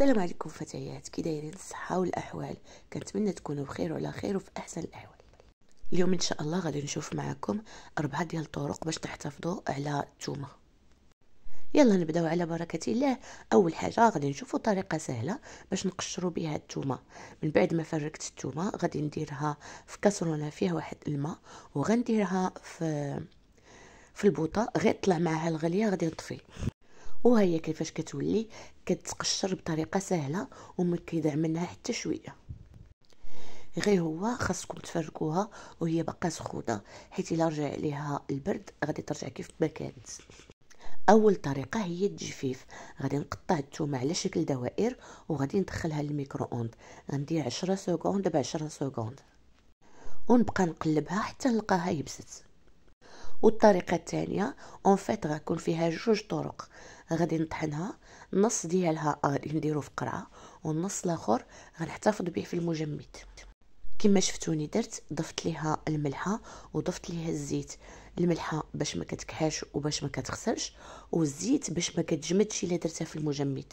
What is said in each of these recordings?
السلام عليكم فتيات كي دايرين الصحه والاحوال كنتمنى تكونوا بخير وعلى خير وفي احسن الاحوال اليوم ان شاء الله غادي نشوف معكم اربعه ديال الطرق باش تحتفظوا على الثومه يلا نبداو على بركه الله اول حاجه غادي نشوفوا طريقه سهله باش نقشروا بها الثومه من بعد ما فركت الثومه غادي نديرها في كاسرونه فيها واحد الماء وغنديرها في في البوطه غير طلع معها الغليه غادي نطفي وهي كيفاش كتولي كتقشر بطريقه سهله وما كيضيع منها حتى شويه غير هو خاصكم تفركوها وهي باقا سخونه حيت الا رجع عليها البرد غادي ترجع كيف ما كانت اول طريقه هي التجفيف غادي نقطع الثومه على شكل دوائر وغادي ندخلها للميكرو اوند غندير 10 سكوند ب 10 سكوند ونبقى نقلبها حتى نلقاها يبست والطريقه الثانيه اون فيت غكون فيها جوج طرق غادي نطحنها النص ديالها غادي آه، نديرو في قرعه والنص الاخر غنحتفظ به في المجمد كما شفتوني درت ضفت ليها الملحه وضفت ليها الزيت الملحه باش ما كتكحاش وباش ما كتخسرش والزيت باش ما كتجمدش الا درتها في المجمد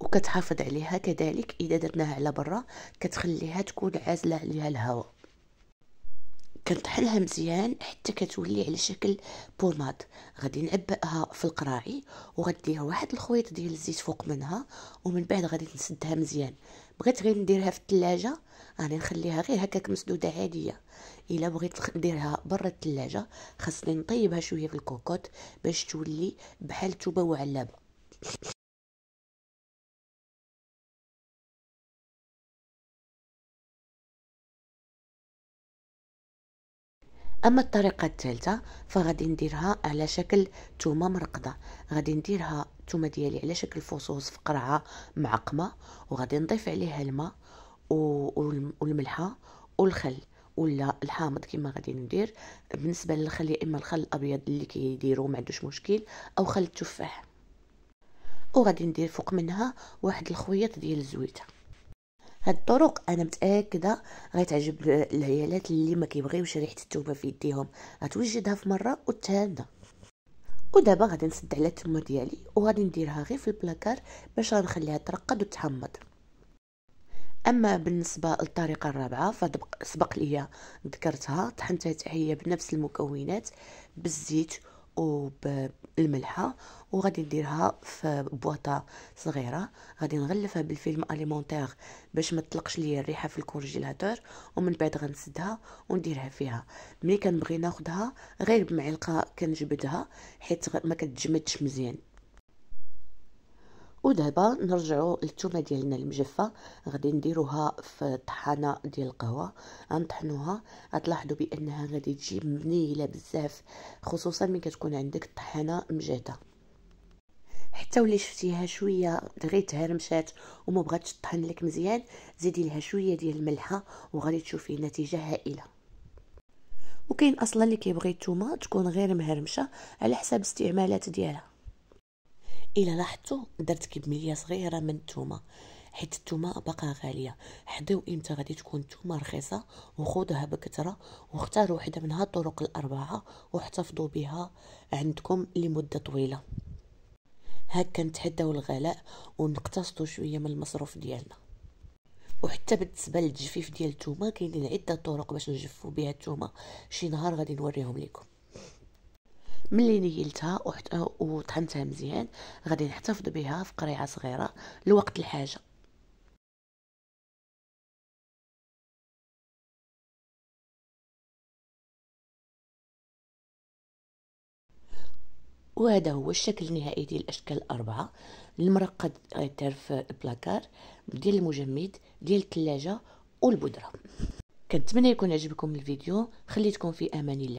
وكتحافظ عليها كذلك اذا درناها على برا كتخليها تكون عازله عليها الهواء كنطحنها مزيان حتى كتولي على شكل بوماد غادي نعبئها في القراعي وغندير واحد الخويط ديال الزيت فوق منها ومن بعد غادي نسدها مزيان بغيت غير نديرها في الثلاجه راني نخليها غير هكاك مسدوده عاديه الا بغيت نديرها برا الثلاجه خاصني نطيبها شويه في الكوكوط باش تولي بحال توبه وعلابه اما الطريقه الثالثه فغادي نديرها على شكل تومه مرقده غادي نديرها التومه ديالي على شكل فصوص في قرعه معقمه وغادي نضيف عليها الماء والملحه والخل ولا الحامض كما غادي ندير بالنسبه للخل يا اما الخل الابيض اللي كيديروا ما عندوش مشكل او خل التفاح وغادي ندير فوق منها واحد الخويط ديال الزويته هاد الطرق انا متاكده غتعجب العيالات اللي ما كيبغيوش ريحه التومه في يديهم غتوجدها في مره وتهنى ودابا غادي نسد على التمه ديالي وغادي نديرها غير في البلاكار باش غنخليها ترقد وتحمض اما بالنسبه للطريقه الرابعه فسبق ليا ذكرتها طحنتها تحيه بنفس المكونات بالزيت وبالملحه وغادي نديرها في بواطه صغيره غادي نغلفها بالفيلم اليمونتير باش ما تطلقش ليا الريحه في الكونجيلاتور ومن بعد غنسدها ونديرها فيها ملي كنبغي ناخدها غير بمعلقه كنجبدها حيت ما كتجمدش مزيان ودابا نرجعوا للثومه ديالنا المجفه غادي نديروها في طحانه ديال القهوه غنطحنوها غتلاحظوا بانها غادي تجي منيله بزاف خصوصا من كتكون عندك الطحانه مجهده حتى ولي شفتيها شويه دغيا تهرمشات وما بغاتش تطحن لك مزيان زيدي لها شويه ديال الملحه وغادي تشوفي نتيجه هائله وكاين اصلا اللي كيبغي التومه تكون غير مهرمشه على حساب استعمالات ديالها الا لاحظتوا درت كميه صغيره من الثومه حيت الثومه باقا غاليه حضيو امتى غادي تكون الثومه رخيصه وخذوها بكثره واختاروا وحده من هاد الطرق الاربعه واحتفظوا بها عندكم لمده طويله هكا نتحداو الغلاء ونقتصدوا شويه من المصروف ديالنا وحتى بالنسبه للتجفيف ديال الثومه كاينين عده طرق باش نجفوا بها الثومه شي نهار غادي نوريهم لكم ملي نيلتها وطحنتها مزيان غادي نحتفظ بها في قريعه صغيره لوقت الحاجه وهذا هو الشكل النهائي ديال الاشكال الاربعه المرقد غيدار في البلاكار ديال المجمد ديال الثلاجه والبودره كنتمنى يكون عجبكم الفيديو خليتكم في امان الله